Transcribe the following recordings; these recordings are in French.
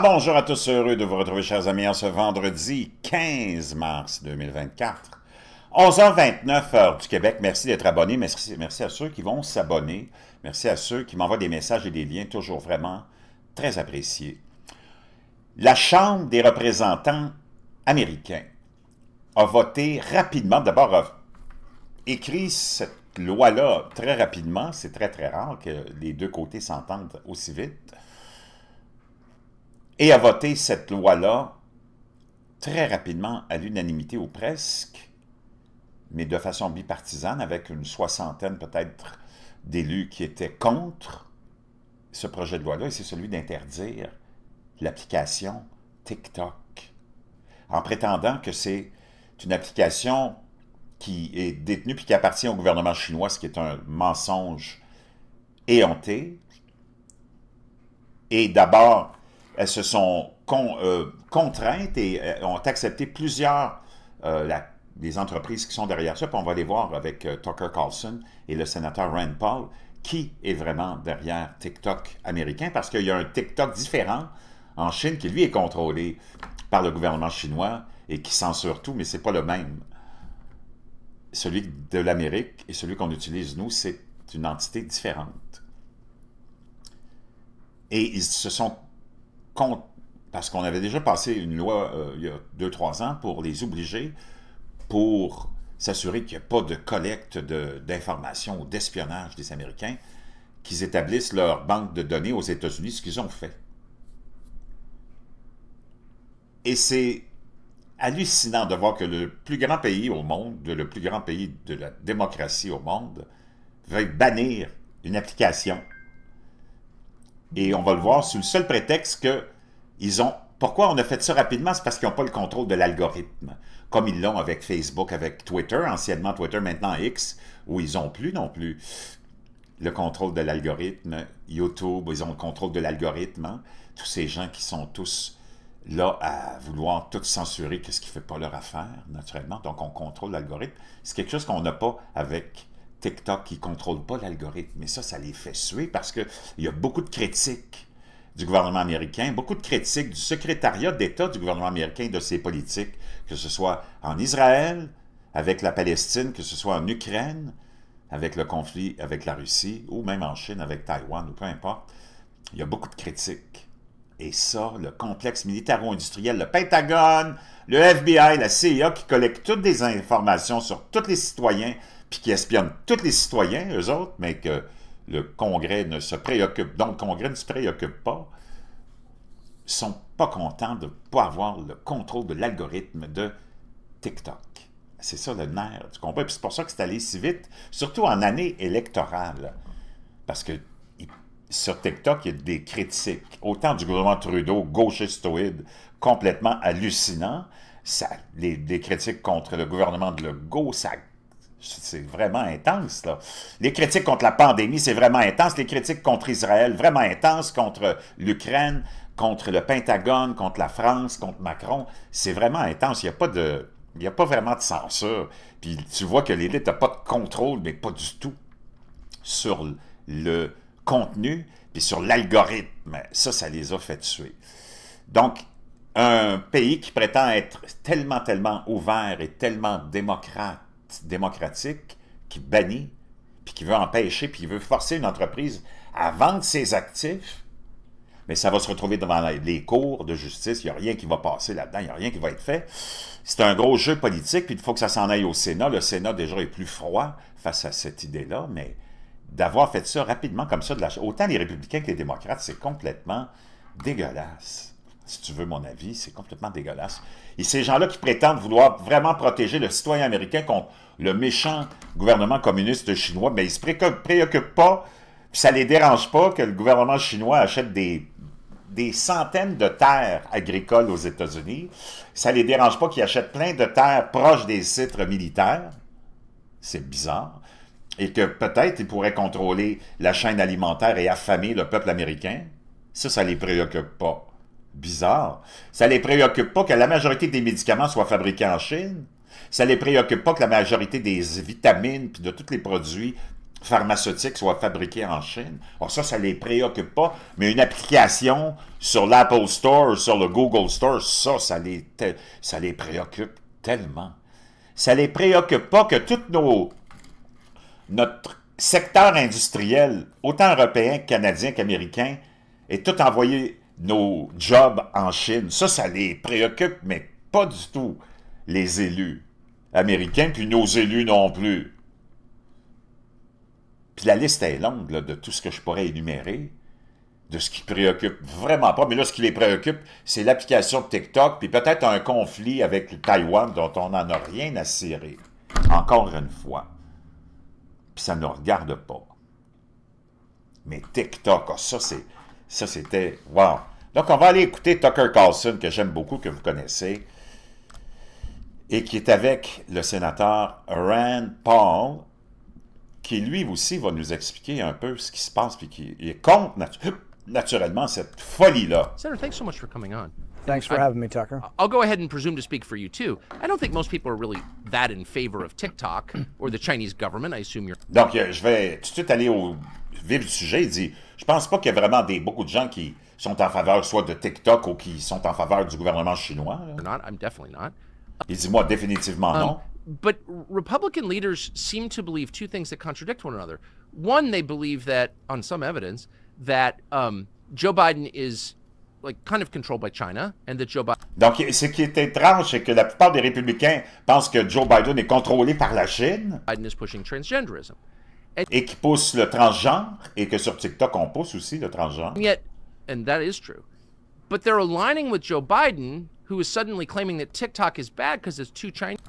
Ah, bonjour à tous, heureux de vous retrouver, chers amis, en ce vendredi 15 mars 2024. 11h29 heure du Québec. Merci d'être abonné. Merci, merci à ceux qui vont s'abonner. Merci à ceux qui m'envoient des messages et des liens, toujours vraiment très appréciés. La Chambre des représentants américains a voté rapidement, d'abord a écrit cette loi-là très rapidement. C'est très, très rare que les deux côtés s'entendent aussi vite et a voté cette loi-là très rapidement à l'unanimité ou presque, mais de façon bipartisane, avec une soixantaine peut-être d'élus qui étaient contre ce projet de loi-là, et c'est celui d'interdire l'application TikTok, en prétendant que c'est une application qui est détenue puis qui appartient au gouvernement chinois, ce qui est un mensonge éhonté. Et d'abord, elles se sont euh, contraintes et euh, ont accepté plusieurs des euh, entreprises qui sont derrière ça. on va les voir avec Tucker Carlson et le sénateur Rand Paul, qui est vraiment derrière TikTok américain, parce qu'il y a un TikTok différent en Chine qui, lui, est contrôlé par le gouvernement chinois et qui censure tout, mais ce n'est pas le même. Celui de l'Amérique et celui qu'on utilise, nous, c'est une entité différente. Et ils se sont parce qu'on avait déjà passé une loi euh, il y a 2-3 ans pour les obliger, pour s'assurer qu'il n'y a pas de collecte d'informations ou d'espionnage des Américains, qu'ils établissent leur banque de données aux États-Unis, ce qu'ils ont fait. Et c'est hallucinant de voir que le plus grand pays au monde, le plus grand pays de la démocratie au monde, veuille bannir une application et on va le voir sous le seul prétexte que ils ont... Pourquoi on a fait ça rapidement? C'est parce qu'ils n'ont pas le contrôle de l'algorithme, comme ils l'ont avec Facebook, avec Twitter, anciennement Twitter, maintenant X, où ils n'ont plus non plus le contrôle de l'algorithme. YouTube, ils ont le contrôle de l'algorithme. Hein. Tous ces gens qui sont tous là à vouloir tout censurer, qu'est-ce qui ne fait pas leur affaire, naturellement. Donc, on contrôle l'algorithme. C'est quelque chose qu'on n'a pas avec TikTok qui ne contrôle pas l'algorithme. Mais ça, ça les fait suer parce qu'il y a beaucoup de critiques du gouvernement américain, beaucoup de critiques du secrétariat d'État du gouvernement américain de ses politiques, que ce soit en Israël, avec la Palestine, que ce soit en Ukraine, avec le conflit avec la Russie, ou même en Chine avec Taïwan, ou peu importe. Il y a beaucoup de critiques. Et ça, le complexe militaro-industriel, le Pentagone, le FBI, la CIA, qui collectent toutes des informations sur tous les citoyens, puis qui espionnent tous les citoyens, eux autres, mais que le Congrès ne se préoccupe, dont le Congrès ne se préoccupe pas, sont pas contents de ne pas avoir le contrôle de l'algorithme de TikTok. C'est ça le nerf du combat. Puis c'est pour ça que c'est allé si vite, surtout en année électorale. Parce que sur TikTok, il y a des critiques, autant du gouvernement Trudeau, gauchistoïde, complètement hallucinant, ça, les, critiques contre le gouvernement de Legault, Gauche, c'est vraiment intense, Les critiques contre la pandémie, c'est vraiment intense. Les critiques contre Israël, vraiment intense. Contre l'Ukraine, contre le Pentagone, contre la France, contre Macron, c'est vraiment intense. Il a pas de... Il n'y a pas vraiment de censure. Puis tu vois que l'élite n'a pas de contrôle, mais pas du tout, sur le, contenu, puis sur l'algorithme. Ça, ça les a fait tuer. Donc, un pays qui prétend être tellement, tellement ouvert et tellement démocrate, démocratique, qui bannit, puis qui veut empêcher, puis qui veut forcer une entreprise à vendre ses actifs, mais ça va se retrouver devant les cours de justice. Il n'y a rien qui va passer là-dedans. Il n'y a rien qui va être fait. C'est un gros jeu politique, puis il faut que ça s'en aille au Sénat. Le Sénat, déjà, est plus froid face à cette idée-là, mais d'avoir fait ça rapidement comme ça. De Autant les républicains que les démocrates, c'est complètement dégueulasse. Si tu veux mon avis, c'est complètement dégueulasse. Et ces gens-là qui prétendent vouloir vraiment protéger le citoyen américain contre le méchant gouvernement communiste chinois, mais ben, ils ne se préoccupent, pas, ça ne les dérange pas que le gouvernement chinois achète des, des centaines de terres agricoles aux États-Unis. Ça ne les dérange pas qu'ils achètent plein de terres proches des citres militaires. C'est bizarre et que peut-être ils pourraient contrôler la chaîne alimentaire et affamer le peuple américain, ça, ça les préoccupe pas. Bizarre. Ça les préoccupe pas que la majorité des médicaments soient fabriqués en Chine. Ça les préoccupe pas que la majorité des vitamines puis de tous les produits pharmaceutiques soient fabriqués en Chine. Alors ça, ça les préoccupe pas, mais une application sur l'Apple Store, sur le Google Store, ça, ça les, ça les préoccupe tellement. Ça les préoccupe pas que toutes nos notre secteur industriel, autant européen, canadien qu'américain, est tout envoyé nos jobs en Chine. Ça, ça les préoccupe, mais pas du tout les élus américains, puis nos élus non plus. Puis la liste est longue de tout ce que je pourrais énumérer, de ce qui préoccupe vraiment pas. Mais là, ce qui les préoccupe, c'est l'application de TikTok, puis peut-être un conflit avec Taïwan dont on n'en a rien à cirer. Encore une fois puis ça ne regarde pas. Mais TikTok, ah, ça c'était, wow. Donc on va aller écouter Tucker Carlson, que j'aime beaucoup, que vous connaissez, et qui est avec le sénateur Rand Paul, qui lui aussi va nous expliquer un peu ce qui se passe, puis qui est contre naturellement cette folie-là. Senator, thanks so much for Thanks for I, having me, Tucker. I'll go ahead and presume to speak for you too. I don't think most people are really that in favor of TikTok or the Chinese government. I assume you're. Donc, euh, je vais tout de suite aller au vif du sujet. Il dit, je pense pas qu'il y a vraiment des beaucoup de gens qui sont en faveur soit de TikTok ou qui sont en faveur du gouvernement chinois. Not, I'm definitely not. Il dit, moi, définitivement um, non. But Republican leaders seem to believe two things that contradict one another. One, they believe that, on some evidence, that um, Joe Biden is like kind of controlled by China and that Joe Donc, ce qui est étrange, c'est que la plupart des républicains pensent que Joe Biden est contrôlé par la Chine. Biden is pushing transgenderism. Et qui pousse le transgenre, et que sur TikTok, on pousse aussi le transgenre. And yet, and that is true. But they're aligning with Joe Biden, who is suddenly claiming that TikTok is bad because it's too Chinese.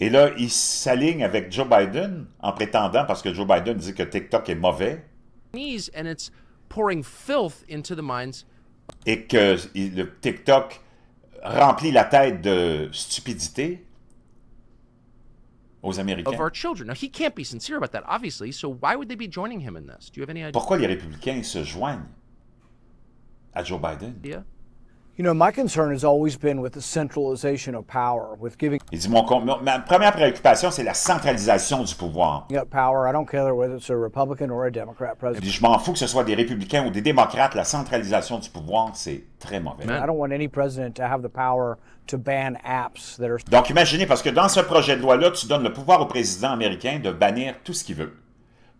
Et là, il s'aligne avec Joe Biden en prétendant, parce que Joe Biden dit que TikTok est mauvais. And it's pouring filth into the minds et que le TikTok remplit la tête de stupidité aux Américains. Pourquoi les républicains se joignent à Joe Biden? Il dit, ma première préoccupation, c'est la centralisation du pouvoir. Il dit, je m'en fous que ce soit des républicains ou des démocrates, la centralisation du pouvoir, c'est très mauvais. Donc imaginez, parce que dans ce projet de loi-là, tu donnes le pouvoir au président américain de bannir tout ce qu'il veut.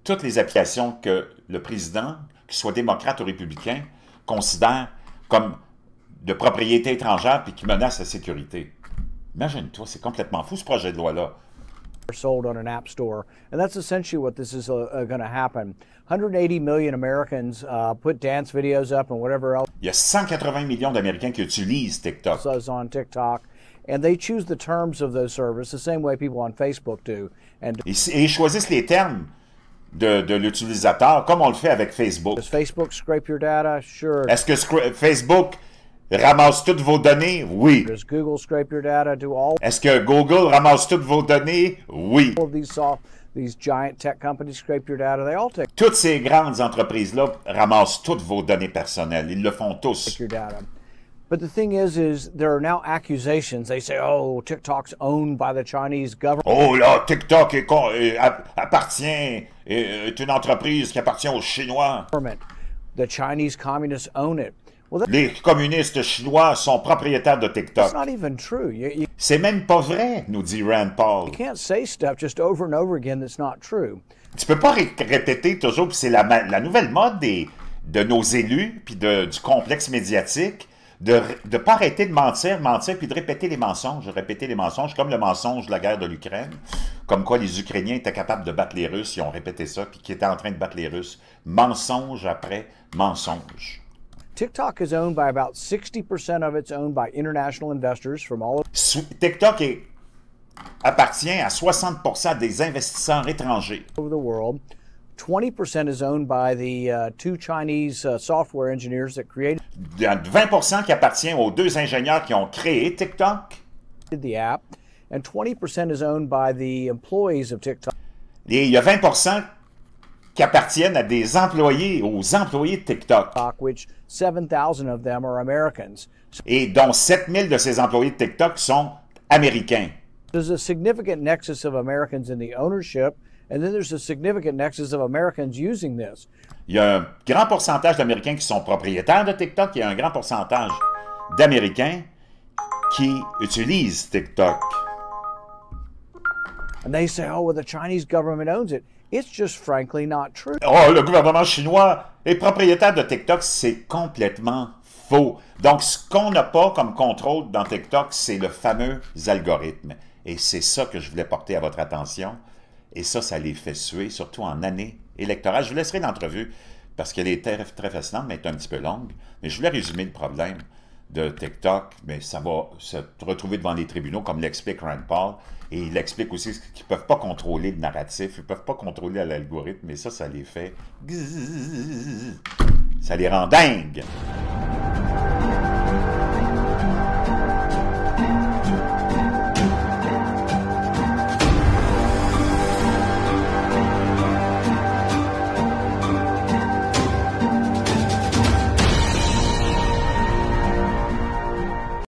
Toutes les applications que le président, qu'il soit démocrate ou républicain, considère comme de propriété étrangère puis qui menace la sécurité. Imagine-toi, c'est complètement fou ce projet de loi-là. sold on an app store. And that's essentially what this is uh, uh going to happen. 180 million Americans uh, put dance videos up and whatever else. Il y a 180 millions d'Américains qui utilisent TikTok. on TikTok. And they choose the terms of those services the same way people on Facebook do. And et, et ils choisissent les termes de, de l'utilisateur comme on le fait avec Facebook. Does Facebook scrape your data? Sure. Est-ce que Facebook ramasse toutes vos données? Oui. Est-ce que Google ramasse toutes vos données? Oui. Toutes ces grandes entreprises-là ramassent toutes vos données personnelles. Ils le font tous. But the thing is, is there are now accusations. They say, oh, TikTok's owned by the Chinese government. Oh là, TikTok est, appartient, est une entreprise qui appartient aux Chinois. The Chinese communists own it. Les communistes chinois sont propriétaires de TikTok. C'est même pas vrai, nous dit Rand Paul. Tu peux pas répéter toujours, puis c'est la, la, nouvelle mode des, de nos élus, puis du complexe médiatique, de ne pas arrêter de mentir, mentir, puis de répéter les mensonges, répéter les mensonges, comme le mensonge de la guerre de l'Ukraine, comme quoi les Ukrainiens étaient capables de battre les Russes, ils ont répété ça, puis qui étaient en train de battre les Russes. Mensonge après mensonge. TikTok is owned by about 60% of it's owned by international investors from all TikTok appartient à 60% des investisseurs étrangers. Over the world. 20% is owned by the uh, two Chinese uh, software engineers that created 20% qui appartient aux deux ingénieurs qui ont créé TikTok. The app and 20% is owned by the employees of TikTok. Et il y a 20% qui appartiennent à des employés, aux employés de TikTok. Et dont 7000 de ces employés de TikTok sont américains. There's a significant nexus of Americans in the ownership, and then there's a significant nexus of Americans using this. Il y a un grand pourcentage d'Américains qui sont propriétaires de TikTok, il y a un grand pourcentage d'Américains qui utilisent TikTok. And they say, oh, well, the Chinese government owns it. Oh, le gouvernement chinois est propriétaire de TikTok, c'est complètement faux. Donc, ce qu'on n'a pas comme contrôle dans TikTok, c'est le fameux algorithme. Et c'est ça que je voulais porter à votre attention. Et ça, ça les fait suer, surtout en année électorale. Je vous laisserai l'entrevue parce qu'elle est très, très fascinante, mais est un petit peu longue. Mais je voulais résumer le problème de TikTok, mais ça va se retrouver devant les tribunaux, comme l'explique Rand Paul. Et il explique aussi qu'ils ne peuvent pas contrôler le narratif, ils ne peuvent pas contrôler l'algorithme, mais ça, ça les fait... Ça les rend dingues!